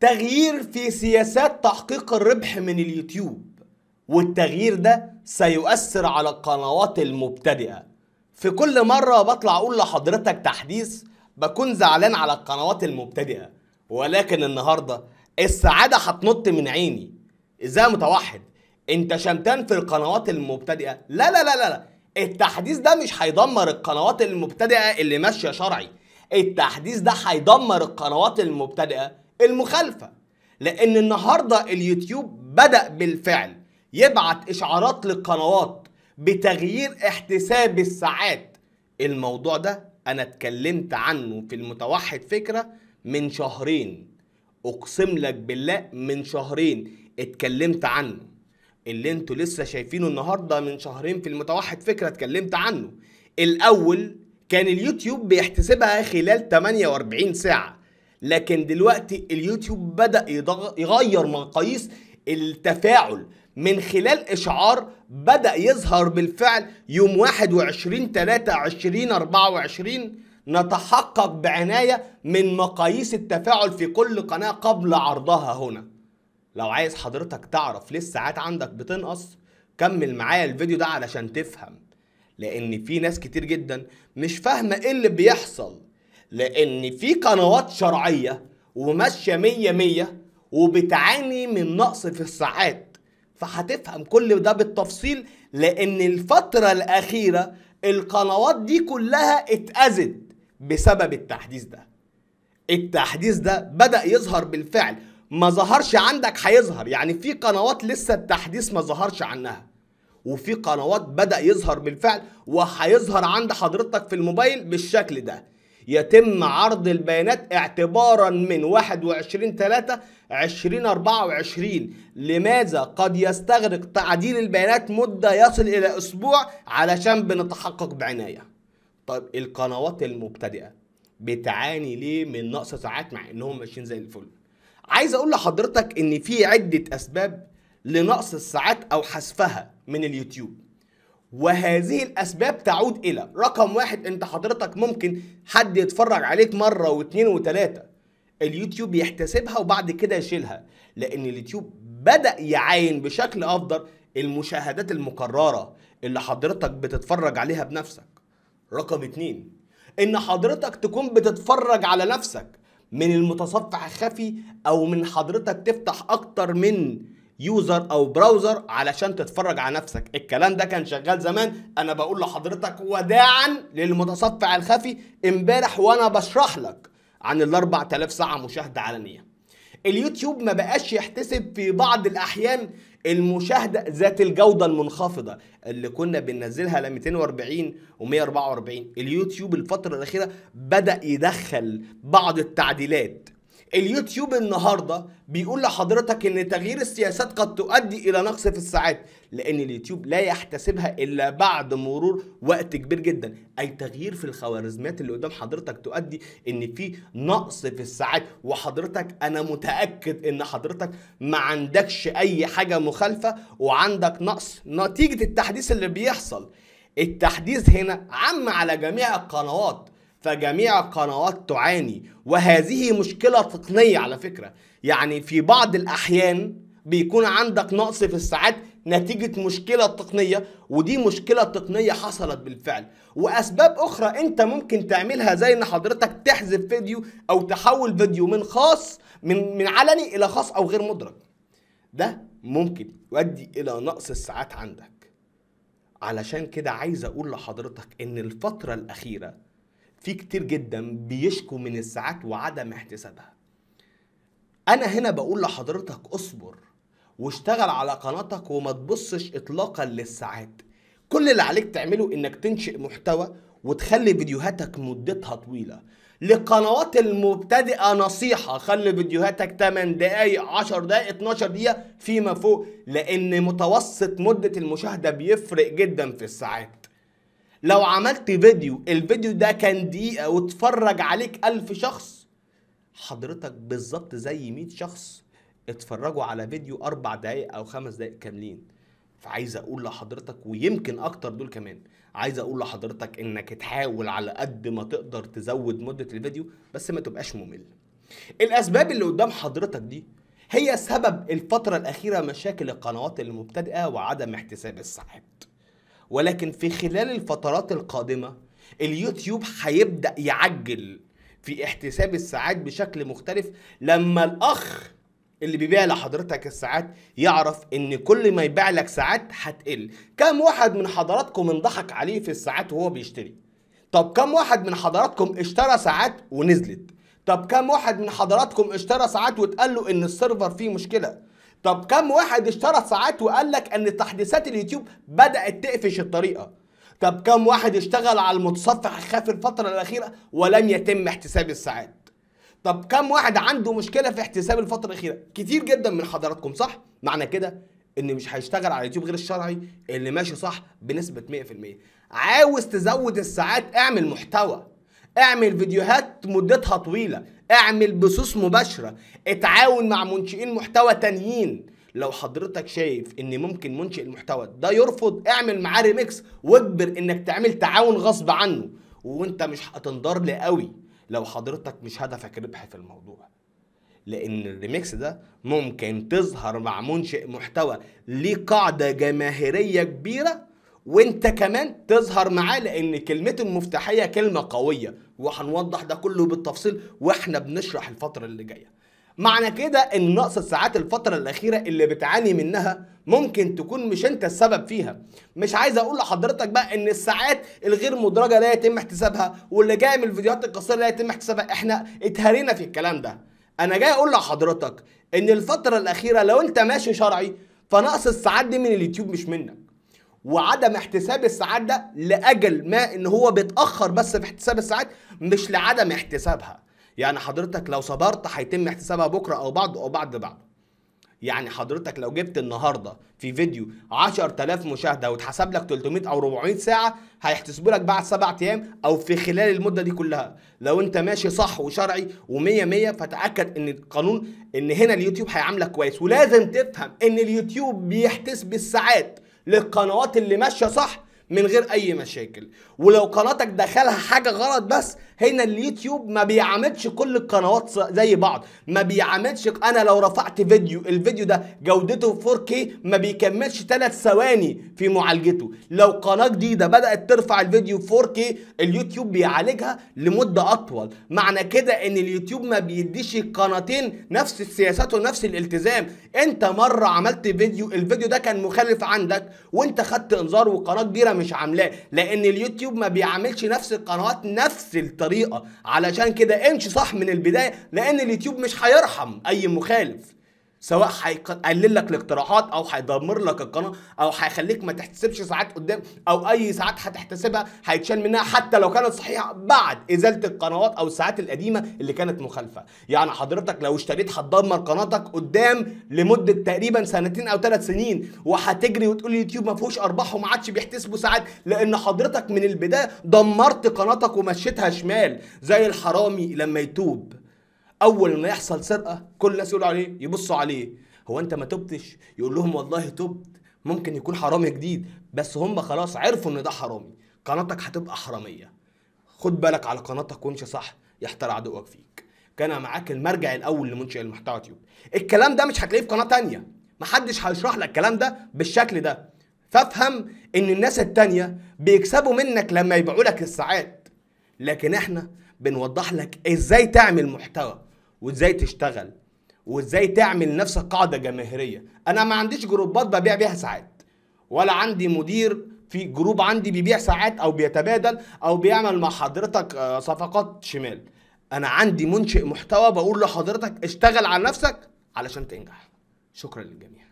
تغيير في سياسات تحقيق الربح من اليوتيوب والتغيير ده سيؤثر على القنوات المبتدئة في كل مرة بطلع أقول لحضرتك تحديث بكون زعلان على القنوات المبتدئة ولكن النهاردة السعادة هتنط من عيني إزاي متوحد أنت شمتان في القنوات المبتدئة لا لا لا, لا. التحديث ده مش هيدمر القنوات المبتدئة اللي ماشية شرعي التحديث ده هيدمر القنوات المبتدئة المخالفة لأن النهاردة اليوتيوب بدأ بالفعل يبعت إشعارات للقنوات بتغيير احتساب الساعات الموضوع ده أنا اتكلمت عنه في المتوحد فكرة من شهرين أقسم لك بالله من شهرين اتكلمت عنه اللي انتوا لسه شايفينه النهارده من شهرين في المتوحد فكره اتكلمت عنه الاول كان اليوتيوب بيحتسبها خلال 48 ساعه لكن دلوقتي اليوتيوب بدأ يغير مقاييس التفاعل من خلال إشعار بدأ يظهر بالفعل يوم 21 3 20 24 نتحقق بعناية من مقاييس التفاعل في كل قناة قبل عرضها هنا لو عايز حضرتك تعرف ليه الساعات عندك بتنقص كمل معايا الفيديو ده علشان تفهم لأن في ناس كتير جدا مش فاهمة إيه اللي بيحصل لان في قنوات شرعيه وماشيه مية مية وبتعاني من نقص في الساعات فهتفهم كل ده بالتفصيل لان الفتره الاخيره القنوات دي كلها اتأذت بسبب التحديث ده التحديث ده بدأ يظهر بالفعل ما ظهرش عندك هيظهر يعني في قنوات لسه التحديث ما ظهرش عنها وفي قنوات بدأ يظهر بالفعل وهيظهر عند حضرتك في الموبايل بالشكل ده يتم عرض البيانات اعتبارا من 21 3 2024 لماذا قد يستغرق تعديل البيانات مدة يصل إلى أسبوع علشان بنتحقق بعناية طيب القنوات المبتدئة بتعاني ليه من نقص ساعات مع انهم ماشيين زي الفل عايز اقول لحضرتك ان في عدة اسباب لنقص الساعات او حذفها من اليوتيوب وهذه الاسباب تعود الى رقم واحد انت حضرتك ممكن حد يتفرج عليك مره واثنين وثلاثه اليوتيوب يحتسبها وبعد كده يشيلها لان اليوتيوب بدا يعاين بشكل افضل المشاهدات المكرره اللي حضرتك بتتفرج عليها بنفسك رقم اتنين ان حضرتك تكون بتتفرج على نفسك من المتصفح الخفي او من حضرتك تفتح اكتر من يوزر او براوزر علشان تتفرج على نفسك الكلام ده كان شغال زمان انا بقول لحضرتك وداعا للمتصفح الخفي امبارح وانا بشرح لك عن ال 4000 ساعه مشاهده علنيه اليوتيوب ما بقاش يحتسب في بعض الاحيان المشاهده ذات الجوده المنخفضه اللي كنا بننزلها ل 240 و144 اليوتيوب الفتره الاخيره بدا يدخل بعض التعديلات اليوتيوب النهارده بيقول لحضرتك ان تغيير السياسات قد تؤدي الى نقص في الساعات لان اليوتيوب لا يحتسبها الا بعد مرور وقت كبير جدا اي تغيير في الخوارزميات اللي قدام حضرتك تؤدي ان في نقص في الساعات وحضرتك انا متاكد ان حضرتك ما عندكش اي حاجه مخالفه وعندك نقص نتيجه التحديث اللي بيحصل التحديث هنا عم على جميع القنوات فجميع القنوات تعاني وهذه مشكلة تقنية على فكرة يعني في بعض الأحيان بيكون عندك نقص في الساعات نتيجة مشكلة تقنية ودي مشكلة تقنية حصلت بالفعل وأسباب أخرى أنت ممكن تعملها زي إن حضرتك تحذف فيديو أو تحول فيديو من خاص من من علني إلى خاص أو غير مدرج ده ممكن يؤدي إلى نقص الساعات عندك علشان كده عايز أقول لحضرتك إن الفترة الأخيرة في كتير جدا بيشكوا من الساعات وعدم احتسابها انا هنا بقول لحضرتك اصبر واشتغل على قناتك وما تبصش اطلاقا للساعات كل اللي عليك تعمله انك تنشئ محتوى وتخلي فيديوهاتك مدتها طويله للقنوات المبتدئه نصيحه خلي فيديوهاتك 8 دقائق 10 دقائق 12 دقيقه فيما فوق لان متوسط مده المشاهده بيفرق جدا في الساعات لو عملت فيديو الفيديو ده كان دقيقة واتفرج عليك ألف شخص حضرتك بالظبط زي 100 شخص اتفرجوا على فيديو أربع دقايق أو خمس دقايق كاملين فعايز أقول لحضرتك ويمكن أكتر دول كمان عايز أقول لحضرتك إنك تحاول على قد ما تقدر تزود مدة الفيديو بس ما تبقاش ممل الأسباب اللي قدام حضرتك دي هي سبب الفترة الأخيرة مشاكل القنوات المبتدئة وعدم احتساب الساعات ولكن في خلال الفترات القادمة اليوتيوب هيبدأ يعجل في احتساب الساعات بشكل مختلف لما الأخ اللي بيبيع لحضرتك الساعات يعرف ان كل ما يبيع لك ساعات هتقل كم واحد من حضراتكم انضحك عليه في الساعات وهو بيشتري طب كم واحد من حضراتكم اشترى ساعات ونزلت طب كم واحد من حضراتكم اشترى ساعات واتقال له ان السيرفر فيه مشكله طب كم واحد اشترى ساعات وقال لك ان تحديثات اليوتيوب بدات تقفش الطريقه طب كم واحد اشتغل على المتصفح خاف الفتره الاخيره ولم يتم احتساب الساعات طب كم واحد عنده مشكله في احتساب الفتره الاخيره كتير جدا من حضراتكم صح معنى كده ان مش هيشتغل على اليوتيوب غير الشرعي اللي ماشي صح بنسبه 100% عاوز تزود الساعات اعمل محتوى اعمل فيديوهات مدتها طويله اعمل بثوث مباشره اتعاون مع منشئين محتوى تانيين لو حضرتك شايف ان ممكن منشئ المحتوى ده يرفض اعمل معاه ريميكس واجبر انك تعمل تعاون غصب عنه وانت مش هتنضر لي قوي لو حضرتك مش هدفك ربح في الموضوع لان الريميكس ده ممكن تظهر مع منشئ محتوى ليه قاعده جماهيريه كبيره وانت كمان تظهر معاه لان كلمته المفتاحيه كلمه قويه وهنوضح ده كله بالتفصيل واحنا بنشرح الفتره اللي جايه معنى كده ان نقص الساعات الفترة الأخيرة اللي بتعاني منها ممكن تكون مش أنت السبب فيها مش عايز أقول لحضرتك بقى إن الساعات الغير مدرجة لا يتم احتسابها واللي جاية من الفيديوهات القصيرة لا يتم احتسابها إحنا اتهرينا في الكلام ده أنا جاي أقول لحضرتك إن الفترة الأخيرة لو أنت ماشي شرعي فنقص الساعات دي من اليوتيوب مش منك وعدم احتساب الساعات ده لاجل ما ان هو بيتاخر بس في احتساب الساعات مش لعدم احتسابها يعني حضرتك لو صبرت هيتم احتسابها بكره او بعد او بعد بعد يعني حضرتك لو جبت النهارده في فيديو 10000 مشاهده واتحسب لك 300 او 400 ساعه هيحتسبوا لك بعد سبع ايام او في خلال المده دي كلها لو انت ماشي صح وشرعي و100 100 فتاكد ان القانون ان هنا اليوتيوب هيعاملك كويس ولازم تفهم ان اليوتيوب بيحتسب الساعات للقنوات اللي ماشيه صح من غير اي مشاكل ولو قناتك دخلها حاجه غلط بس هنا اليوتيوب ما بيعاملش كل القنوات زي بعض ما بيعاملش انا لو رفعت فيديو الفيديو ده جودته 4K ما بيكملش 3 ثواني في معالجته لو قناه جديده بدات ترفع الفيديو 4K اليوتيوب بيعالجها لمده اطول معنى كده ان اليوتيوب ما بيديش القناتين نفس السياسات ونفس الالتزام انت مره عملت فيديو الفيديو ده كان مخالف عندك وانت خدت انذار وقناه كبيره مش عاملاه لان اليوتيوب ما بيعاملش نفس القنوات نفس التزام الطريقه علشان كده امشي صح من البدايه لان اليوتيوب مش هيرحم اي مخالف سواء هيقلل لك الاقتراحات او هيدمر لك القناه او هيخليك ما تحتسبش ساعات قدام او اي ساعات هتحتسبها هيتشال منها حتى لو كانت صحيحه بعد ازاله القنوات او الساعات القديمه اللي كانت مخالفه يعني حضرتك لو اشتريت هتدمر قناتك قدام لمده تقريبا سنتين او ثلاث سنين وهتجري وتقول يوتيوب ما فيهوش ارباح وما عادش بيحتسبوا ساعات لان حضرتك من البدايه دمرت قناتك ومشيتها شمال زي الحرامي لما يتوب اول ما يحصل سرقه كل الناس يقولوا عليه يبصوا عليه هو انت ما تبتش يقول لهم والله تبت ممكن يكون حرامي جديد بس هم خلاص عرفوا ان ده حرامي قناتك هتبقى حراميه خد بالك على قناتك وامشي صح يحتار عدوك فيك كان معاك المرجع الاول لمنشئ المحتوى تيوب الكلام ده مش هتلاقيه في قناه تانية محدش هيشرح لك الكلام ده بالشكل ده فافهم ان الناس التانية بيكسبوا منك لما يبيعوا لك الساعات لكن احنا بنوضح لك ازاي تعمل محتوى وازاي تشتغل وازاي تعمل لنفسك قاعده جماهيريه انا ما عنديش جروبات ببيع بيها ساعات ولا عندي مدير في جروب عندي بيبيع ساعات او بيتبادل او بيعمل مع حضرتك آه، صفقات شمال انا عندي منشئ محتوى بقول لحضرتك اشتغل على نفسك علشان تنجح شكرا للجميع